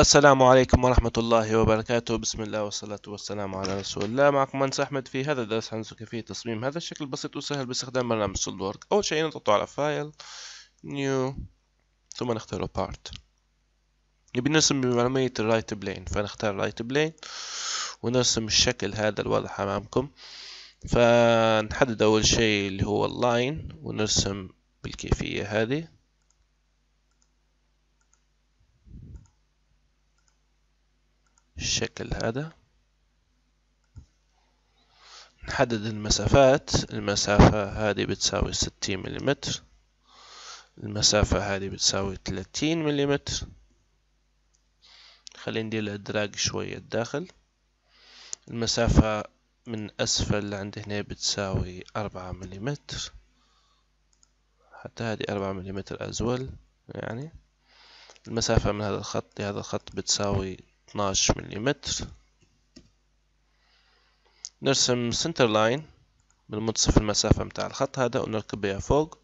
السلام عليكم ورحمة الله وبركاته بسم الله والصلاة والسلام على رسول الله معكم مهندس أحمد في هذا الدرس هندسة كيفية تصميم هذا الشكل بسيط وسهل باستخدام برنامج سولد وورك أول شيء نضغط على فايل نيو ثم نختار بارت نبي نرسم بعملية الرايت بلين فنختار رايت بلين ونرسم الشكل هذا الواضح أمامكم فنحدد أول شيء اللي هو اللاين ونرسم بالكيفية هذه بالشكل هذا نحدد المسافات المسافة هذه بتساوي ستين ملم المسافة هذه بتساوي ثلاثين ملم خلينا ندير الادراج شوية الداخل المسافة من أسفل لعند هنا بتساوي أربعة ملم حتى هذه أربعة ملم أزول يعني المسافة من هذا الخط لهذا الخط بتساوي 12 ملم نرسم سنتر لاين منتصف المسافة متاع الخط هذا ونركب بها فوق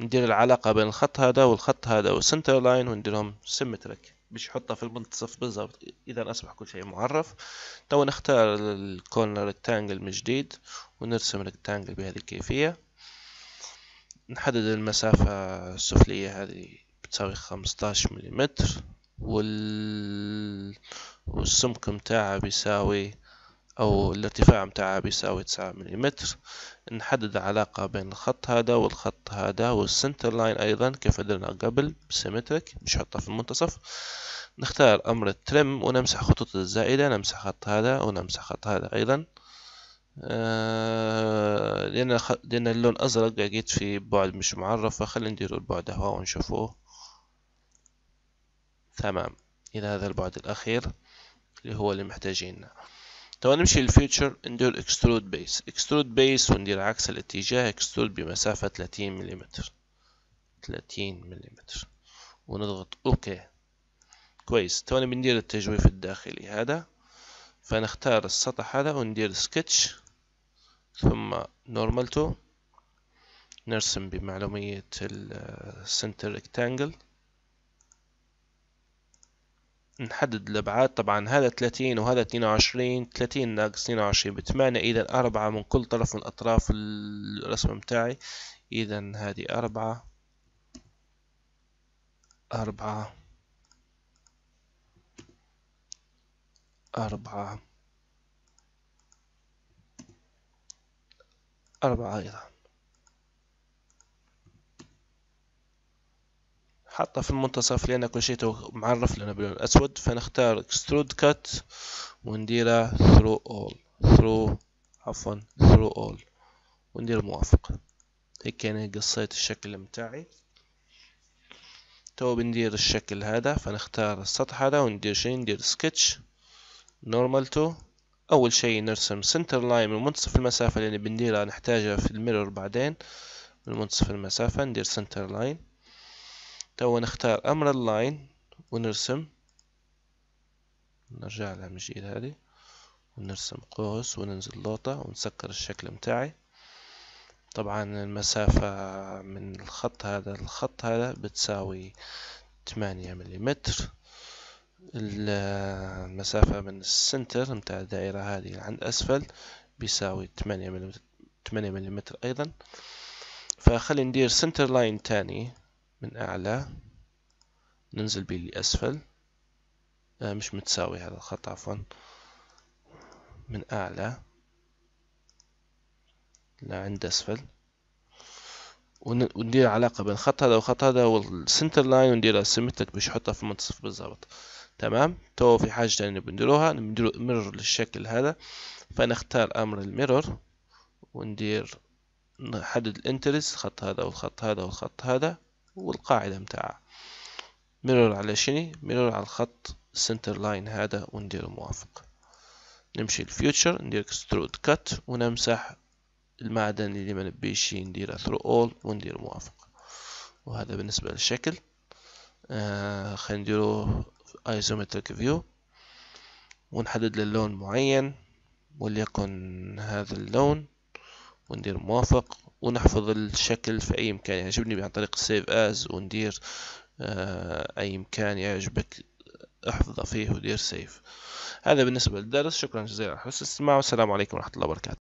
ندير العلاقة بين الخط هذا والخط هذا والسنتر لاين ونديرهم سيمتريك باش يحطها في المنتصف بالضبط اذا اصبح كل شيء معرف تو نختار الكورنر ريكتانجل من جديد ونرسم ريكتانجل بهذه الكيفية نحدد المسافة السفلية هذه بتساوي 15 ملم وال... والسمك متاعها بيساوي أو الارتفاع متاعها بيساوي تسعة ملم نحدد علاقة بين الخط هذا والخط هذا والسنتر لاين أيضا كيف درنا قبل سيمتريك مش حطها في المنتصف نختار أمر الترم ونمسح خطوط الزائدة نمسح خط هذا ونمسح خط هذا أيضا آه، لأن, اللون أزرق لقيت في بعد مش معرف فخلينا نديرو البعد هوا ونشوفوه تمام إذا هذا البعد الأخير اللي هو اللي محتاجينه تو نمشي للفيوتشر ندير اكسترود بيس اكسترود بيس وندير عكس الاتجاه اكسترود بمسافة 30 ملم 30 ملم ونضغط اوكي كويس تو بندير التجويف الداخلي هذا فنختار السطح هذا وندير سكتش ثم نورمال تو نرسم بمعلومية السنتر ريكتانجل نحدد الابعاد طبعا هذا 30 وهذا 22 30 ناقص 22 8 اذا أربعة من كل طرف من اطراف الرسمة متاعي اذا هذه أربعة أربعة أربعة أربعة أيضا حاطه في المنتصف لان كل شيء معرف لنا باللون الاسود فنختار اكسترود كات ونديره ثرو اول ثرو عفوا ثرو اول وندير موافق هيك انا يعني قصيت الشكل متاعي تو بندير الشكل هذا فنختار السطح هذا وندير شيء ندير سكتش نورمال تو اول شيء نرسم سنتر لاين من منتصف المسافه اللي بنديرها نحتاجها في الميرور بعدين من منتصف المسافه ندير سنتر لاين توا نختار امر اللاين ونرسم نرجع لها من جديد هذه ونرسم قوس وننزل لوطة ونسكر الشكل متاعي طبعا المسافة من الخط هذا الخط هذا بتساوي 8 ملم المسافة من السنتر متاع الدائرة هذه عند أسفل بيساوي 8 ملم 8 ملم أيضا فخلي ندير سنتر لاين تاني من أعلى ننزل به لأسفل آه مش متساوي هذا الخط عفوا من أعلى لعند أسفل وندير علاقة بين الخط هذا والخط هذا والسنتر لاين ونديرها سيمتريك باش نحطها في المنتصف بالضبط تمام تو في حاجة تانية بنديروها نديرو ميرور للشكل هذا فنختار أمر الميرور وندير نحدد الانترس الخط هذا والخط هذا والخط هذا والقاعدة متاعها ميرور على شني ميرور على الخط السنتر لاين هذا وندير موافق نمشي للفيوتشر ندير اكسترود كات ونمسح المعدن اللي ما نبيش نديره ثرو اول وندير موافق وهذا بالنسبة للشكل آه خلينا نديرو ايزومتريك فيو ونحدد للون معين وليكن هذا اللون وندير موافق ونحفظ الشكل في أي مكان يعجبني يعني عن طريق سيف از وندير آه، أي مكان يعجبك احفظه فيه ودير سيف هذا بالنسبة للدرس شكرا جزيلا على حسن الاستماع والسلام عليكم ورحمة الله وبركاته